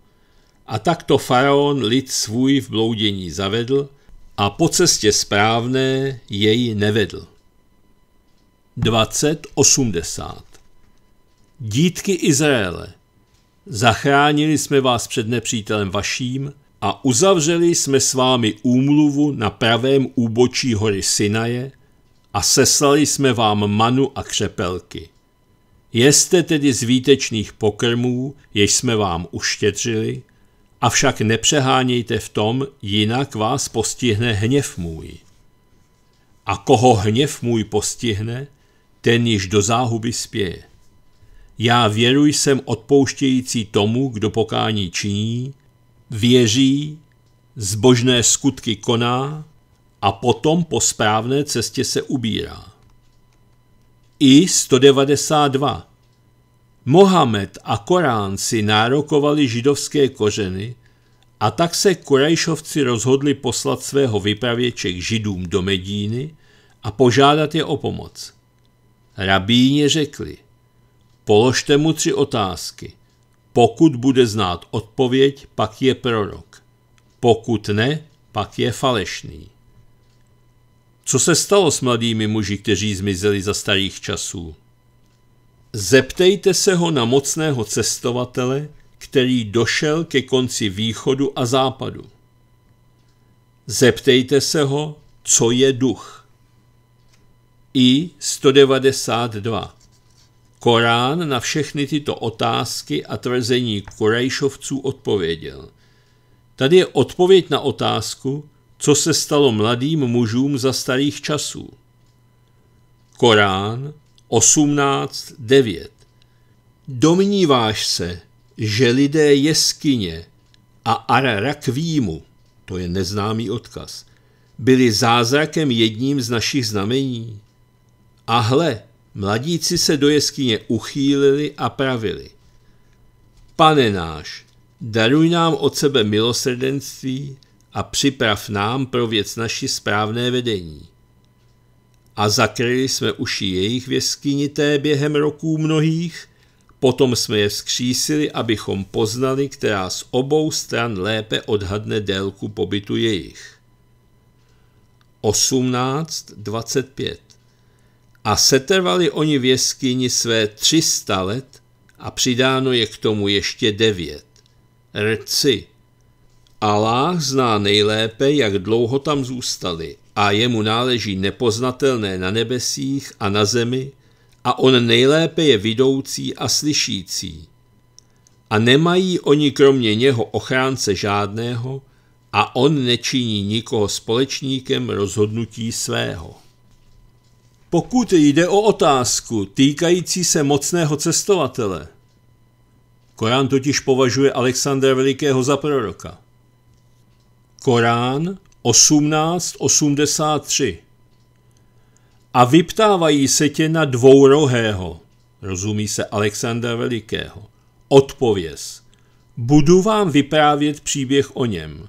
A takto faraon lid svůj v bloudění zavedl a po cestě správné jej nevedl. 20.80 Dítky Izraele, zachránili jsme vás před nepřítelem vaším a uzavřeli jsme s vámi úmluvu na pravém úbočí hory Sinaje a seslali jsme vám manu a křepelky. Jeste tedy z výtečných pokrmů, jež jsme vám uštědřili – Avšak nepřehánějte v tom, jinak vás postihne hněv můj. A koho hněv můj postihne, ten již do záhuby spěje. Já věru jsem odpouštějící tomu, kdo pokání činí, věří, zbožné skutky koná a potom po správné cestě se ubírá. I 192. Mohamed a Korán si nárokovali židovské kořeny a tak se Korejšovci rozhodli poslat svého vypravěče k židům do Medíny a požádat je o pomoc. Rabíně řekli, položte mu tři otázky. Pokud bude znát odpověď, pak je prorok. Pokud ne, pak je falešný. Co se stalo s mladými muži, kteří zmizeli za starých časů? Zeptejte se ho na mocného cestovatele, který došel ke konci východu a západu. Zeptejte se ho, co je duch. I 192. Korán na všechny tyto otázky a tvrzení Korejšovců odpověděl. Tady je odpověď na otázku, co se stalo mladým mužům za starých časů. Korán 18.9. Domníváš se, že lidé jeskyně a Ararakvímu, to je neznámý odkaz, byli zázrakem jedním z našich znamení? A hle, mladíci se do jeskyně uchýlili a pravili. Pane náš, daruj nám od sebe milosrdenství a připrav nám pro věc naši správné vedení a zakryli jsme uši jejich v během roků mnohých, potom jsme je vzkřísili, abychom poznali, která z obou stran lépe odhadne délku pobytu jejich. 18.25 A setrvali oni v jeskyni své 300 let a přidáno je k tomu ještě devět. Rci. Aláh zná nejlépe, jak dlouho tam zůstali a jemu náleží nepoznatelné na nebesích a na zemi a on nejlépe je vidoucí a slyšící. A nemají oni kromě něho ochránce žádného a on nečiní nikoho společníkem rozhodnutí svého. Pokud jde o otázku týkající se mocného cestovatele, Korán totiž považuje Alexandra Velikého za proroka. Korán 18.83 A vyptávají se tě na dvourohého, rozumí se Alexandra Velikého. Odpověz. Budu vám vyprávět příběh o něm.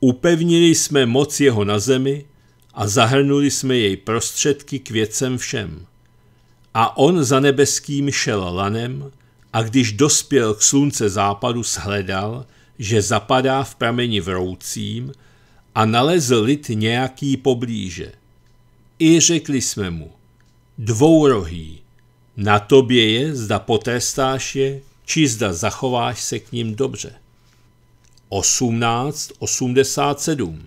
Upevnili jsme moc jeho na zemi a zahrnuli jsme jej prostředky k věcem všem. A on za nebeským šel lanem a když dospěl k slunce západu, shledal, že zapadá v prameni vroucím a nalezl lid nějaký poblíže. I řekli jsme mu, dvourohý, na tobě je, zda potrestáš je, či zda zachováš se k ním dobře. 1887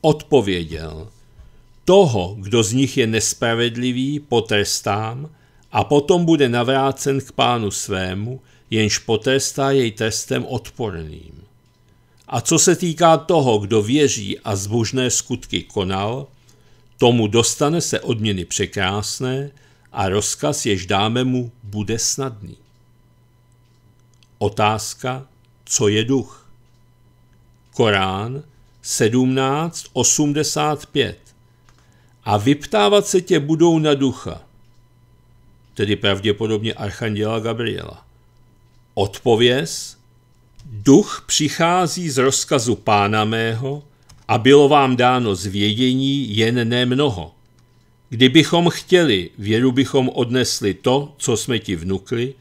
Odpověděl, toho, kdo z nich je nespravedlivý, potrestám a potom bude navrácen k pánu svému, jenž potrestá jej testem odporným. A co se týká toho, kdo věří a zbožné skutky konal, tomu dostane se odměny překrásné a rozkaz, jež dáme mu, bude snadný. Otázka, co je duch? Korán 17.85 A vyptávat se tě budou na ducha, tedy pravděpodobně Archanděla Gabriela. Odpověz Duch přichází z rozkazu pána mého a bylo vám dáno zvědění jen nemnoho. Kdybychom chtěli, věru bychom odnesli to, co jsme ti vnukli,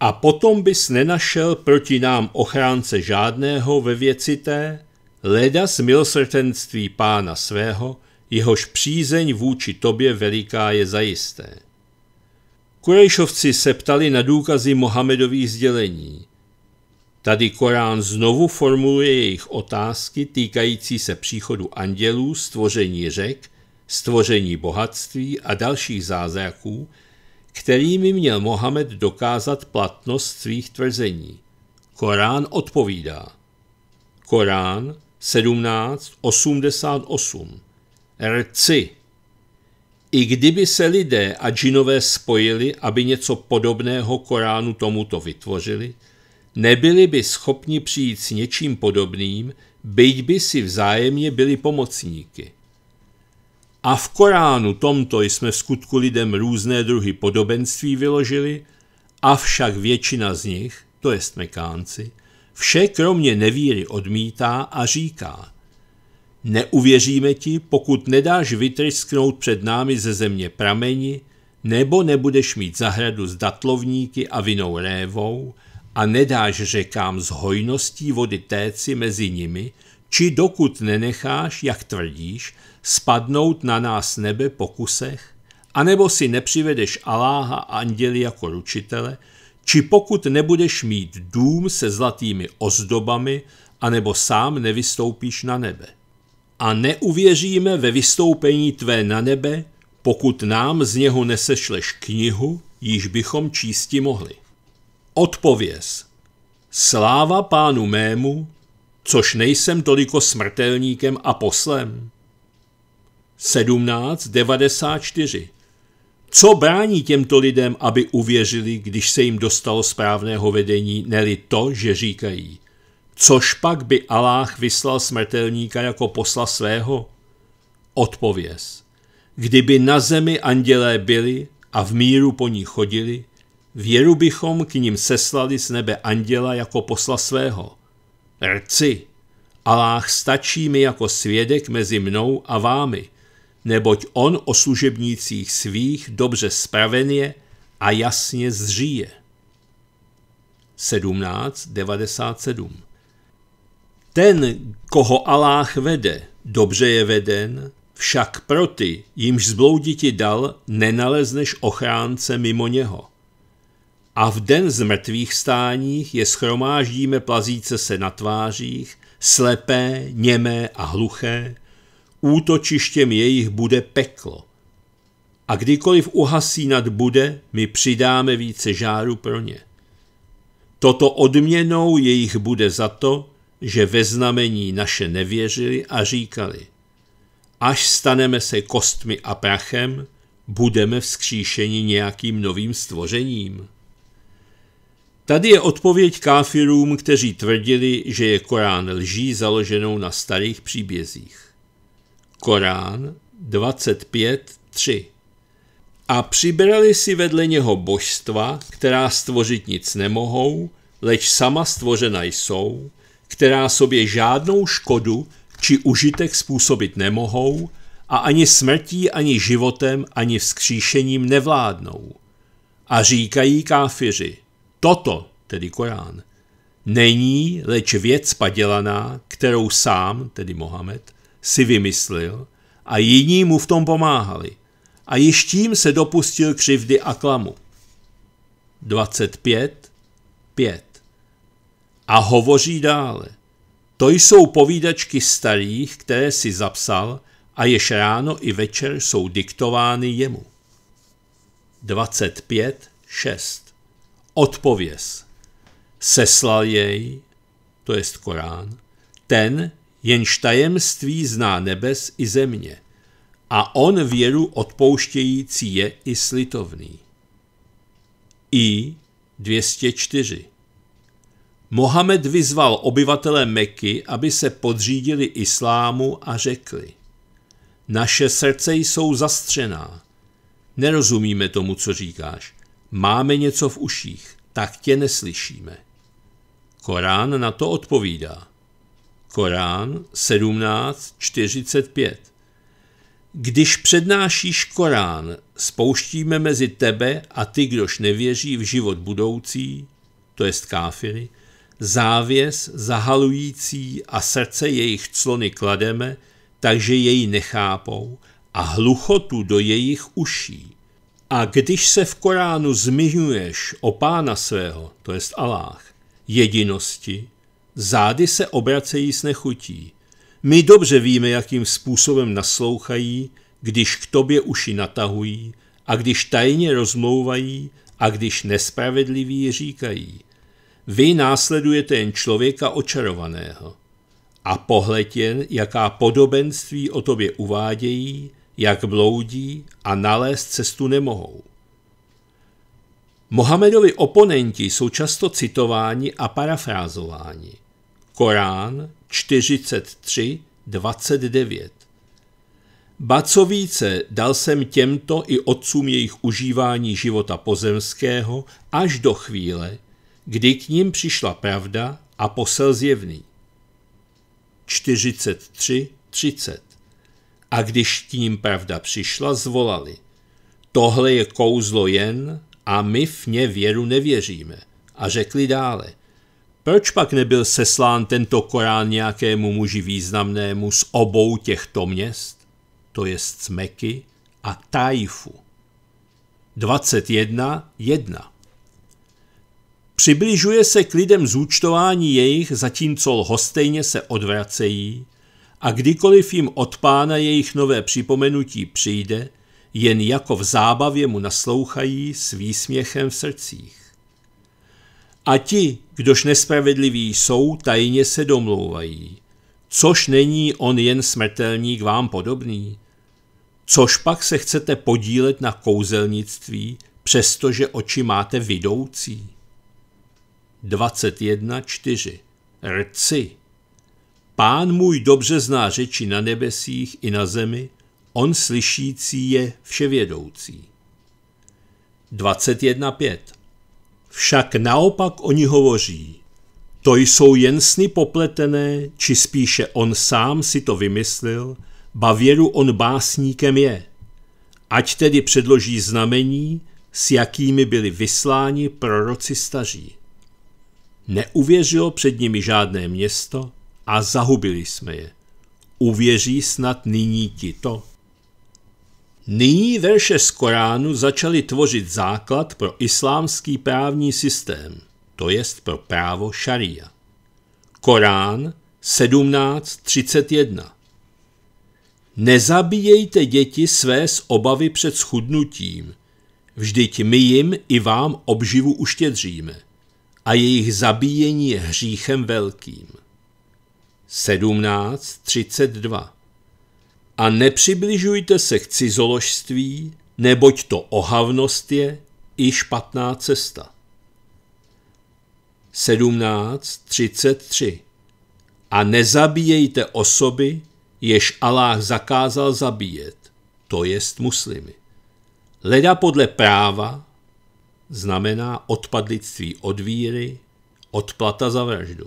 a potom bys nenašel proti nám ochránce žádného ve věci té, leda z milosrtenství pána svého, jehož přízeň vůči tobě veliká je zajisté. Kurejšovci se ptali na důkazy Mohamedových sdělení – Tady Korán znovu formuluje jejich otázky týkající se příchodu andělů, stvoření řek, stvoření bohatství a dalších zázraků, kterými měl Mohamed dokázat platnost svých tvrzení. Korán odpovídá. Korán 1788 Rci I kdyby se lidé a džinové spojili, aby něco podobného Koránu tomuto vytvořili – nebyli by schopni přijít s něčím podobným, byť by si vzájemně byli pomocníky. A v Koránu tomto jsme v skutku lidem různé druhy podobenství vyložili, avšak většina z nich, to jest mekánci, vše kromě nevíry odmítá a říká Neuvěříme ti, pokud nedáš vytrysknout před námi ze země prameni, nebo nebudeš mít zahradu s datlovníky a vinou révou, a nedáš řekám z hojností vody téci mezi nimi, či dokud nenecháš, jak tvrdíš, spadnout na nás nebe po kusech, anebo si nepřivedeš Aláha a anděli jako ručitele, či pokud nebudeš mít dům se zlatými ozdobami, anebo sám nevystoupíš na nebe. A neuvěříme ve vystoupení tvé na nebe, pokud nám z něho nesešleš knihu, již bychom čísti mohli. Odpověz. Sláva pánu mému, což nejsem toliko smrtelníkem a poslem. 1794. Co brání těmto lidem, aby uvěřili, když se jim dostalo správného vedení, neli to, že říkají? Což pak by Aláh vyslal smrtelníka jako posla svého? Odpověz. Kdyby na zemi andělé byli a v míru po ní chodili, Věru bychom k ním seslali z nebe anděla jako posla svého. Rci, Aláh stačí mi jako svědek mezi mnou a vámi, neboť on o služebnících svých dobře spraveně a jasně zříje. 17.97 Ten, koho Aláh vede, dobře je veden, však pro ty, jimž ti dal, nenalezneš ochránce mimo něho a v den z mrtvých stáních je schromáždíme plazíce se na tvářích, slepé, němé a hluché, útočištěm jejich bude peklo. A kdykoliv uhasí nad bude, my přidáme více žáru pro ně. Toto odměnou jejich bude za to, že ve znamení naše nevěřili a říkali, až staneme se kostmi a prachem, budeme vzkříšeni nějakým novým stvořením. Tady je odpověď káfirům, kteří tvrdili, že je Korán lží založenou na starých příbězích. Korán 25.3 A přibrali si vedle něho božstva, která stvořit nic nemohou, leč sama stvořena jsou, která sobě žádnou škodu či užitek způsobit nemohou a ani smrtí, ani životem, ani vzkříšením nevládnou. A říkají káfiři – Toto, tedy Korán, není leč věc padělaná, kterou sám, tedy Mohamed, si vymyslil a jiní mu v tom pomáhali. A již tím se dopustil křivdy a klamu. 25. 5. A hovoří dále. To jsou povídačky starých, které si zapsal a jež ráno i večer jsou diktovány jemu. 25. 6 odpověz. Seslal jej, to jest Korán, ten, jenž tajemství zná nebes i země, a on věru odpouštějící je i slitovný. I 204. Mohamed vyzval obyvatele Meky, aby se podřídili islámu a řekli: Naše srdce jsou zastřená. Nerozumíme tomu, co říkáš máme něco v uších, tak tě neslyšíme. Korán na to odpovídá. Korán 17.45 Když přednášíš Korán, spouštíme mezi tebe a ty, kdož nevěří v život budoucí, to jest káfiry, závěs zahalující a srdce jejich clony klademe, takže jej nechápou a hluchotu do jejich uší. A když se v Koránu zmiňuješ o pána svého, to jest Aláh jedinosti, zády se obracejí s nechutí. My dobře víme, jakým způsobem naslouchají, když k tobě uši natahují a když tajně rozmlouvají a když nespravedliví říkají. Vy následujete jen člověka očarovaného. A pohleď jen, jaká podobenství o tobě uvádějí jak bloudí a nalézt cestu nemohou. Mohamedovi oponenti jsou často citováni a parafrázováni. Korán co Bacovíce dal jsem těmto i otcům jejich užívání života pozemského až do chvíle, kdy k ním přišla pravda a posel zjevný. 30 a když tím pravda přišla, zvolali. Tohle je kouzlo jen a my v ně věru nevěříme. A řekli dále. Proč pak nebyl seslán tento Korán nějakému muži významnému z obou těchto měst? To je z Cmeky a Tajfu. 21.1. Přibližuje se k lidem zúčtování jejich, zatímco lhostejně se odvracejí, a kdykoliv jim od pána jejich nové připomenutí přijde, jen jako v zábavě mu naslouchají s výsměchem v srdcích. A ti, kdož nespravedliví jsou, tajně se domlouvají. Což není on jen smrtelník vám podobný? Což pak se chcete podílet na kouzelnictví, přestože oči máte vidoucí? 21.4. Rci Pán můj dobře zná řeči na nebesích i na zemi, on slyšící je vševědoucí. 21.5. Však naopak oni hovoří, to jsou jen sny popletené, či spíše on sám si to vymyslel, věru on básníkem je. Ať tedy předloží znamení, s jakými byli vysláni proroci staří. Neuvěřilo před nimi žádné město, a zahubili jsme je. Uvěří snad nyní ti to? Nyní verše z Koránu začaly tvořit základ pro islámský právní systém, to jest pro právo šaria. Korán 17.31 Nezabíjejte děti své z obavy před schudnutím, vždyť my jim i vám obživu uštědříme a jejich zabíjení je hříchem velkým. 17.32 A nepřibližujte se k cizoložství, neboť to ohavnost je i špatná cesta. 17.33 A nezabíjejte osoby, jež Allah zakázal zabíjet, to jest muslimy. Leda podle práva znamená odpadlictví od víry, odplata za vraždu.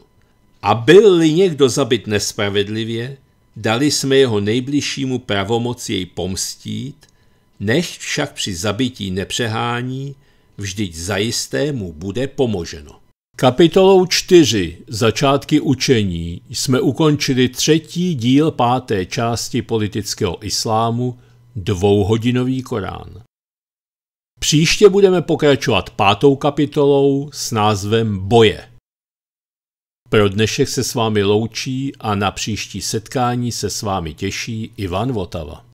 A byl-li někdo zabit nespravedlivě, dali jsme jeho nejbližšímu pravomoc jej pomstít, nech však při zabití nepřehání, vždyť zajisté mu bude pomoženo. Kapitolou 4 Začátky učení jsme ukončili třetí díl páté části politického islámu, dvouhodinový Korán. Příště budeme pokračovat pátou kapitolou s názvem Boje. Pro dnešek se s vámi loučí a na příští setkání se s vámi těší Ivan Votava.